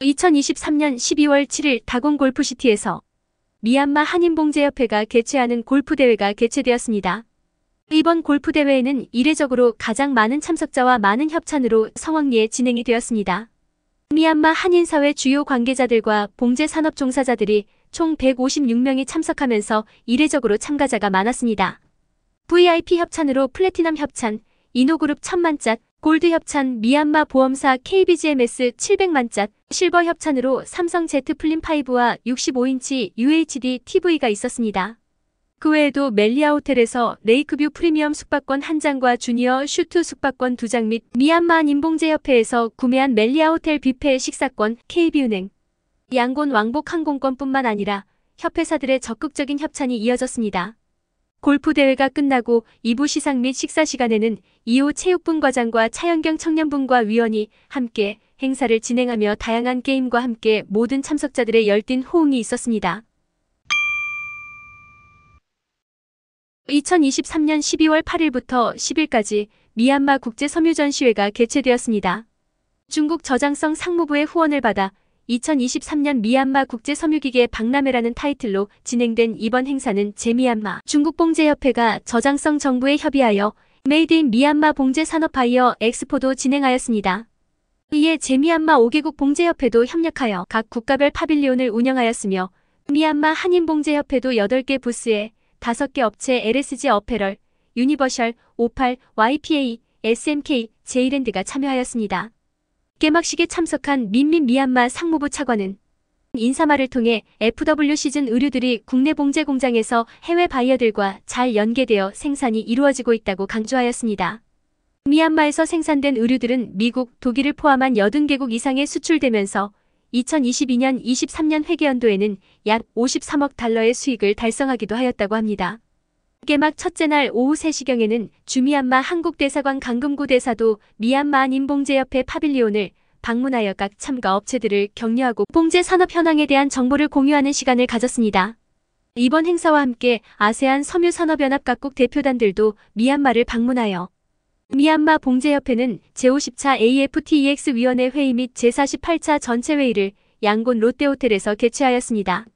2023년 12월 7일 다공 골프시티에서 미얀마 한인봉제협회가 개최하는 골프대회가 개최되었습니다. 이번 골프대회에는 이례적으로 가장 많은 참석자와 많은 협찬으로 성황리에 진행이 되었습니다. 미얀마 한인사회 주요 관계자들과 봉제산업 종사자들이 총 156명이 참석하면서 이례적으로 참가자가 많았습니다. VIP 협찬으로 플래티넘 협찬, 이노그룹 천만짜 골드 협찬 미얀마 보험사 KBGMS 7 0 0만짜 실버 협찬으로 삼성 Z 플림5와 65인치 UHD TV가 있었습니다. 그 외에도 멜리아 호텔에서 레이크뷰 프리미엄 숙박권 한 장과 주니어 슈트 숙박권 두 장 및 미얀마 인봉제협회에서 구매한 멜리아 호텔 뷔페 식사권 KB은행 양곤 왕복 항공권뿐만 아니라 협회사들의 적극적인 협찬이 이어졌습니다. 골프 대회가 끝나고 2부 시상 및 식사 시간에는 이후 체육분과장과 차연경 청년분과 위원이 함께 행사를 진행하며 다양한 게임과 함께 모든 참석자들의 열띤 호응이 있었습니다. 2023년 12월 8일부터 10일까지 미얀마 국제섬유전시회가 개최되었습니다. 중국 저장성 상무부의 후원을 받아 2023년 미얀마 국제섬유기계 박람회라는 타이틀로 진행된 이번 행사는 제미얀마 중국봉제협회가 저장성 정부에 협의하여 메이드 인 미얀마 봉제 산업 바이어 엑스포도 진행하였습니다. 이에 제미얀마 5개국 봉제협회도 협력하여 각 국가별 파빌리온을 운영하였으며 미얀마 한인봉제협회도 8개 부스에 5개 업체 LSG 어페럴, 유니버셜, 오팔, YPA, SMK, 제이랜드가 참여하였습니다. 개막식에 참석한 민민 미얀마 상무부 차관은 인사말을 통해 FW 시즌 의류들이 국내 봉제 공장에서 해외 바이어들과 잘 연계되어 생산이 이루어지고 있다고 강조하였습니다. 미얀마에서 생산된 의류들은 미국, 독일을 포함한 80개국 이상에 수출되면서 2022년 23년 회계연도에는 약 53억 달러의 수익을 달성하기도 하였다고 합니다. 개막 첫째 날 오후 3시경에는 주미얀마 한국대사관 강금구 대사도 미얀마 인봉제협회 파빌리온을 방문하여 각 참가 업체들을 격려하고 봉제 산업 현황에 대한 정보를 공유하는 시간을 가졌습니다. 이번 행사와 함께 아세안 섬유산업연합 각국 대표단들도 미얀마를 방문하여 미얀마 봉제협회는 제50차 AFTEX 위원회 회의 및 제48차 전체 회의를 양곤 롯데호텔에서 개최하였습니다.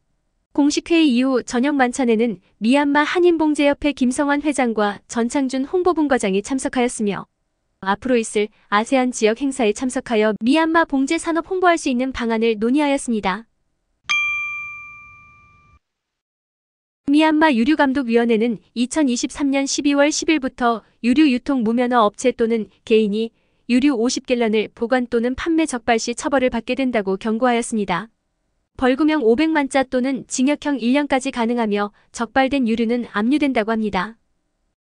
공식 회의 이후 저녁 만찬에는 미얀마 한인봉제협회 김성환 회장과 전창준 홍보분과장이 참석하였으며 앞으로 있을 아세안 지역 행사에 참석하여 미얀마 봉제 산업 홍보할 수 있는 방안을 논의하였습니다. 미얀마 유류감독위원회는 2023년 12월 10일부터 유류 유통 무면허 업체 또는 개인이 유류 50갤런을 보관 또는 판매 적발 시 처벌을 받게 된다고 경고하였습니다. 벌금형 500만짜 또는 징역형 1년까지 가능하며 적발된 유류는 압류된다고 합니다.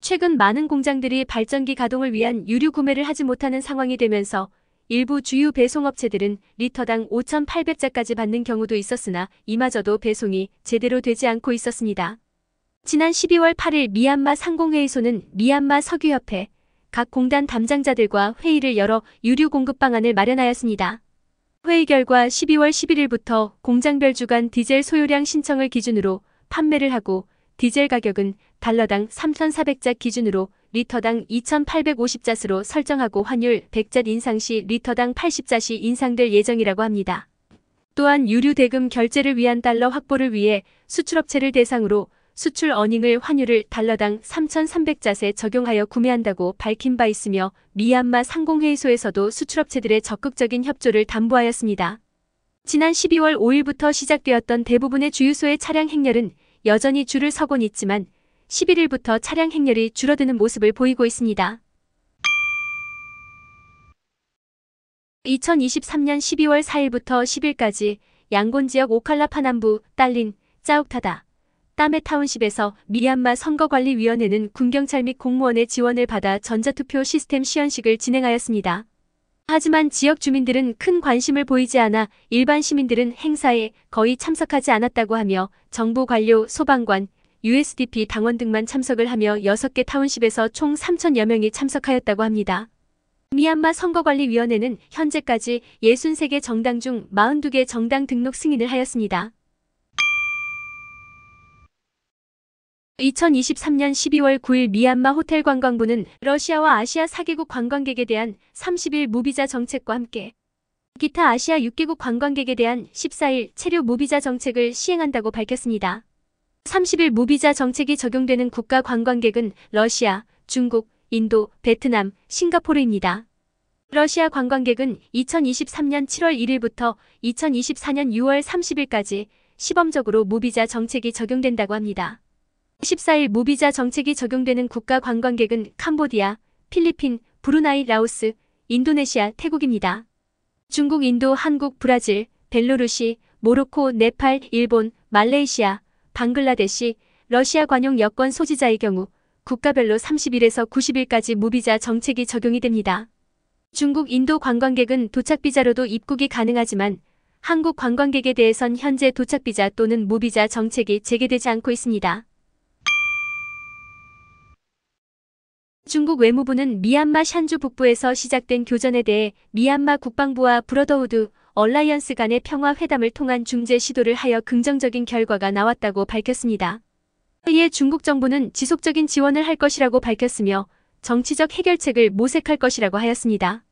최근 많은 공장들이 발전기 가동을 위한 유류 구매를 하지 못하는 상황이 되면서 일부 주유 배송업체들은 리터당 5,800자까지 받는 경우도 있었으나 이마저도 배송이 제대로 되지 않고 있었습니다. 지난 12월 8일 미얀마 상공회의소는 미얀마 석유협회 각 공단 담당자들과 회의를 열어 유류 공급 방안을 마련하였습니다. 회의 결과 12월 11일부터 공장별 주간 디젤 소요량 신청을 기준으로 판매를 하고 디젤 가격은 달러당 3,400잣 기준으로 리터당 2,850잣으로 설정하고 환율 100잣 인상 시 리터당 80잣이 인상될 예정이라고 합니다. 또한 유류 대금 결제를 위한 달러 확보를 위해 수출업체를 대상으로 수출 어닝을 환율을 달러당 3,300잣에 적용하여 구매한다고 밝힌 바 있으며 미얀마 상공회의소에서도 수출업체들의 적극적인 협조를 담보하였습니다. 지난 12월 5일부터 시작되었던 대부분의 주유소의 차량 행렬은 여전히 줄을 서곤 있지만 11일부터 차량 행렬이 줄어드는 모습을 보이고 있습니다. 2023년 12월 4일부터 10일까지 양곤 지역 오칼라 파남부 딸린 짜욱타다 땀메 타운십에서 미얀마 선거관리위원회는 군경찰 및 공무원의 지원을 받아 전자투표 시스템 시연식을 진행하였습니다. 하지만 지역 주민들은 큰 관심을 보이지 않아 일반 시민들은 행사에 거의 참석하지 않았다고 하며 정부 관료, 소방관, USDP 당원 등만 참석을 하며 6개 타운십에서 총 3천여 명이 참석하였다고 합니다. 미얀마 선거관리위원회는 현재까지 63개 정당 중 42개 정당 등록 승인을 하였습니다. 2023년 12월 9일 미얀마 호텔 관광부는 러시아와 아시아 4개국 관광객에 대한 30일 무비자 정책과 함께 기타 아시아 6개국 관광객에 대한 14일 체류 무비자 정책을 시행한다고 밝혔습니다. 30일 무비자 정책이 적용되는 국가 관광객은 러시아, 중국, 인도, 베트남, 싱가포르입니다. 러시아 관광객은 2023년 7월 1일부터 2024년 6월 30일까지 시범적으로 무비자 정책이 적용된다고 합니다. 14일 무비자 정책이 적용되는 국가 관광객은 캄보디아, 필리핀, 브루나이, 라오스, 인도네시아, 태국입니다. 중국, 인도, 한국, 브라질, 벨로루시, 모로코, 네팔, 일본, 말레이시아, 방글라데시, 러시아 관용 여권 소지자의 경우 국가별로 30일에서 90일까지 무비자 정책이 적용이 됩니다. 중국, 인도 관광객은 도착비자로도 입국이 가능하지만 한국 관광객에 대해선 현재 도착비자 또는 무비자 정책이 재개되지 않고 있습니다. 중국 외무부는 미얀마 샨주 북부에서 시작된 교전에 대해 미얀마 국방부와 브러더우드 얼라이언스 간의 평화회담을 통한 중재 시도를 하여 긍정적인 결과가 나왔다고 밝혔습니다. 이에 중국 정부는 지속적인 지원을 할 것이라고 밝혔으며 정치적 해결책을 모색할 것이라고 하였습니다.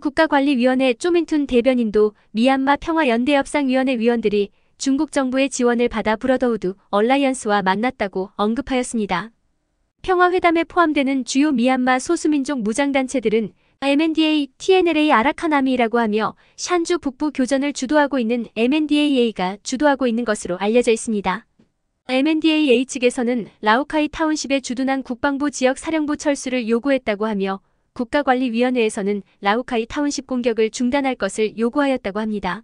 국가관리위원회 쪼민툰 대변인도 미얀마 평화연대협상위원회 위원들이 중국 정부의 지원을 받아 브러더우드 얼라이언스와 만났다고 언급하였습니다. 평화회담에 포함되는 주요 미얀마 소수민족 무장단체들은 MNDA, TNLA 아라카나미라고 하며 샨주 북부 교전을 주도하고 있는 MNDAA가 주도하고 있는 것으로 알려져 있습니다. MNDAA 측에서는 라오카이 타운십에 주둔한 국방부 지역 사령부 철수를 요구했다고 하며 국가관리위원회에서는 라오카이 타운십 공격을 중단할 것을 요구하였다고 합니다.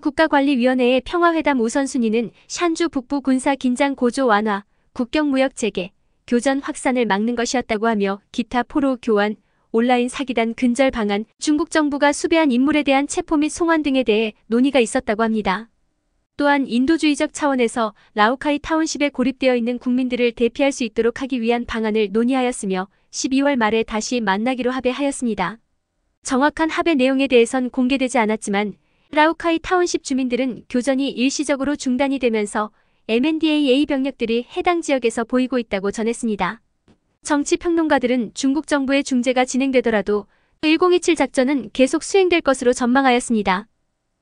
국가관리위원회의 평화회담 우선순위는 샨주 북부 군사 긴장 고조 완화, 국경무역 재개, 교전 확산을 막는 것이었다고 하며 기타 포로 교환, 온라인 사기단 근절 방안, 중국 정부가 수배한 인물에 대한 체포 및 송환 등에 대해 논의가 있었다고 합니다. 또한 인도주의적 차원에서 라오카이 타운십에 고립되어 있는 국민들을 대피할 수 있도록 하기 위한 방안을 논의하였으며 12월 말에 다시 만나기로 합의하였습니다. 정확한 합의 내용에 대해선 공개되지 않았지만 라오카이 타운십 주민들은 교전이 일시적으로 중단이 되면서 MNDA A 병력들이 해당 지역에서 보이고 있다고 전했습니다. 정치평론가들은 중국 정부의 중재가 진행되더라도 1027 작전은 계속 수행될 것으로 전망하였습니다.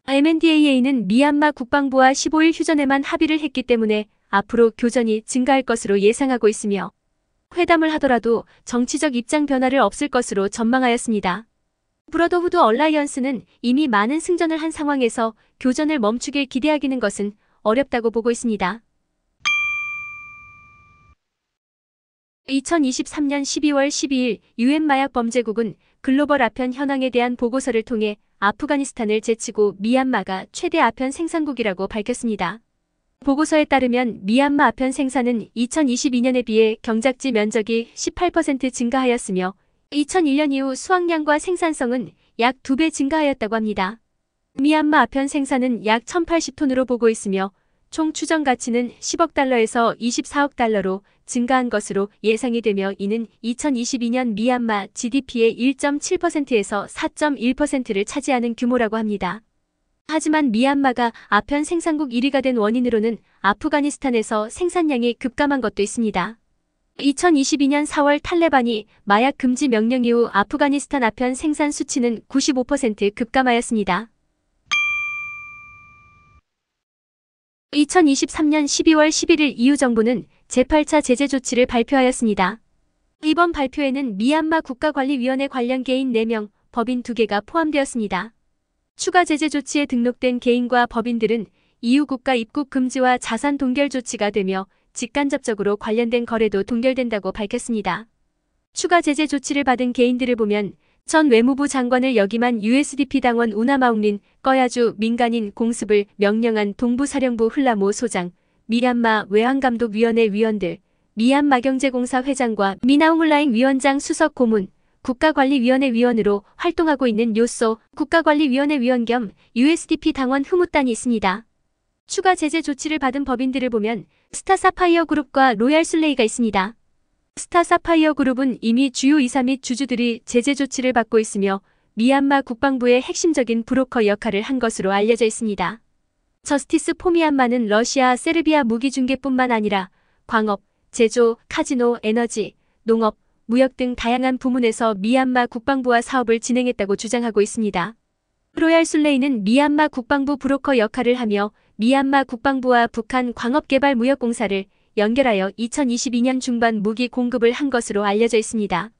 MNDAA는 미얀마 국방부와 15일 휴전에만 합의를 했기 때문에 앞으로 교전이 증가할 것으로 예상하고 있으며 회담을 하더라도 정치적 입장 변화를 없을 것으로 전망하였습니다. 브러더후드 얼라이언스는 이미 많은 승전을 한 상황에서 교전을 멈추길 기대하기는 것은 어렵다고 보고 있습니다. 2023년 12월 12일 유엔 마약범죄국은 글로벌 아편 현황에 대한 보고서를 통해 아프가니스탄을 제치고 미얀마가 최대 아편 생산국이라고 밝혔습니다. 보고서에 따르면 미얀마 아편 생산은 2022년에 비해 경작지 면적이 18% 증가하였으며 2001년 이후 수확량과 생산성은 약 2배 증가하였다고 합니다. 미얀마 아편 생산은 약 1080톤으로 보고 있으며 총 추정 가치는 10억 달러에서 24억 달러로 증가한 것으로 예상이 되며 이는 2022년 미얀마 GDP의 1.7%에서 4.1%를 차지하는 규모라고 합니다. 하지만 미얀마가 아편 생산국 1위가 된 원인으로는 아프가니스탄에서 생산량이 급감한 것도 있습니다. 2022년 4월 탈레반이 마약 금지 명령 이후 아프가니스탄 아편 생산 수치는 95% 급감하였습니다. 2023년 12월 11일 이후 정부는 제8차 제재 조치를 발표하였습니다. 이번 발표에는 미얀마 국가관리위원회 관련 개인 4명, 법인 2개가 포함되었습니다. 추가 제재 조치에 등록된 개인과 법인들은 이후 국가 입국 금지와 자산 동결 조치가 되며 직간접적으로 관련된 거래도 동결된다고 밝혔습니다. 추가 제재 조치를 받은 개인들을 보면 전 외무부 장관을 역임한 USDP 당원 우나마웅린 꺼야주 민간인 공습을 명령한 동부사령부 훌라모 소장, 미얀마 외환감독위원회 위원들, 미얀마 경제공사 회장과 미나우물라잉 위원장 수석 고문, 국가관리위원회 위원으로 활동하고 있는 요소 국가관리위원회 위원 겸 USDP 당원 흐뭇단이 있습니다. 추가 제재 조치를 받은 법인들을 보면 스타사파이어 그룹과 로얄 슬레이가 있습니다. 스타 사파이어 그룹은 이미 주요 이사 및 주주들이 제재 조치를 받고 있으며 미얀마 국방부의 핵심적인 브로커 역할을 한 것으로 알려져 있습니다. 저스티스 포미얀마는 러시아 세르비아 무기 중개뿐만 아니라 광업, 제조, 카지노, 에너지, 농업, 무역 등 다양한 부문에서 미얀마 국방부와 사업을 진행했다고 주장하고 있습니다. 로얄 술레이는 미얀마 국방부 브로커 역할을 하며 미얀마 국방부와 북한 광업개발무역공사를 연결하여 2022년 중반 무기 공급을 한 것으로 알려져 있습니다.